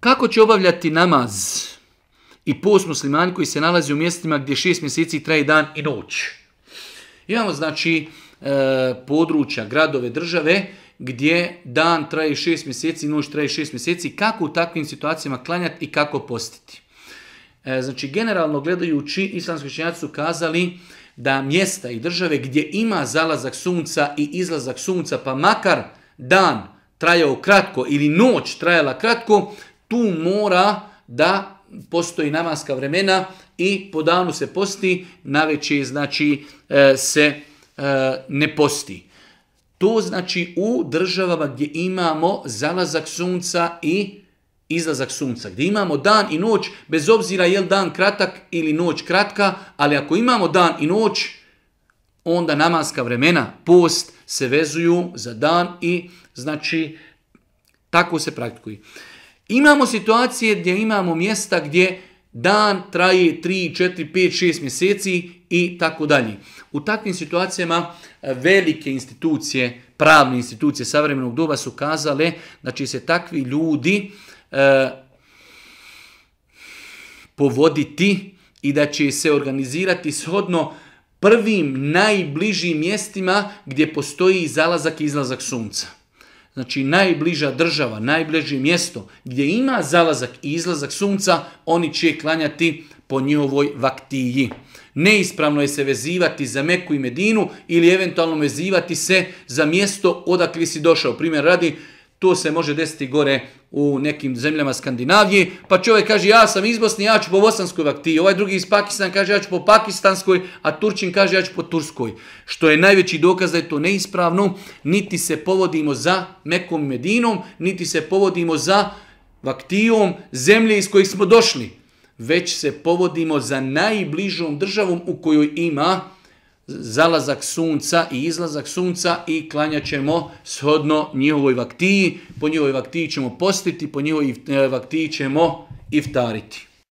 Kako će obavljati namaz i post muslimani koji se nalazi u mjestima gdje šest mjeseci traje dan i noć? Imamo znači e, područja, gradove, države gdje dan traje šest mjeseci, noć traje šest mjeseci, kako u takvim situacijama klanjati i kako postiti. E, znači, generalno gledajući, islamski činjaci su kazali da mjesta i države gdje ima zalazak sunca i izlazak sunca, pa makar dan trajao kratko ili noć trajala kratko, tu mora da postoji namaska vremena i po danu se posti, na večer znači e, se e, ne posti. To znači u državama gdje imamo zalazak sunca i izlazak sunca, gdje imamo dan i noć, bez obzira je dan kratak ili noć kratka, ali ako imamo dan i noć, onda namaska vremena, post, se vezuju za dan i znači tako se praktikuje. Imamo situacije gdje imamo mjesta gdje dan traje 3, 4, 5, 6 mjeseci i tako dalje. U takvim situacijama e, velike institucije, pravne institucije savremenog doba su kazale da će se takvi ljudi e, povoditi i da će se organizirati shodno prvim najbližim mjestima gdje postoji zalazak i izlazak sunca znači najbliža država, najbliže mjesto gdje ima zalazak i izlazak sunca, oni će klanjati po njihovoj vaktiji. Neispravno je se vezivati za Meku i Medinu ili eventualno vezivati se za mjesto odakle si došao. Primjer radi, to se može desiti gore u nekim zemljama Skandinavije. Pa čovjek kaže ja sam iz Bosne, ja ću po bosanskoj vakti. Ovaj drugi iz Pakistan kaže ja ću po pakistanskoj, a Turčin kaže ja ću po turskoj. Što je najveći dokaz da je to neispravno. Niti se povodimo za Mekom Medinom, niti se povodimo za vaktijom zemlje iz kojih smo došli. Već se povodimo za najbližom državom u kojoj ima zalazak sunca i izlazak sunca i klanjat ćemo shodno njihovoj vaktiji. Po njihovoj vaktiji ćemo postiti, po njihovoj e, vaktiji ćemo iftariti.